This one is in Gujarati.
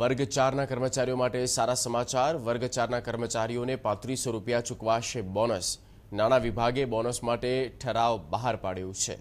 વર્ગ ચારના કર્મચારીઓ માટે સારા સમાચાર વર્ગ ચારના કર્મચારીઓને પાંત્રીસો રૂપિયા ચૂકવાશે બોનસ નાણાં વિભાગે બોનસ માટે ઠરાવ બહાર પાડ્યો છે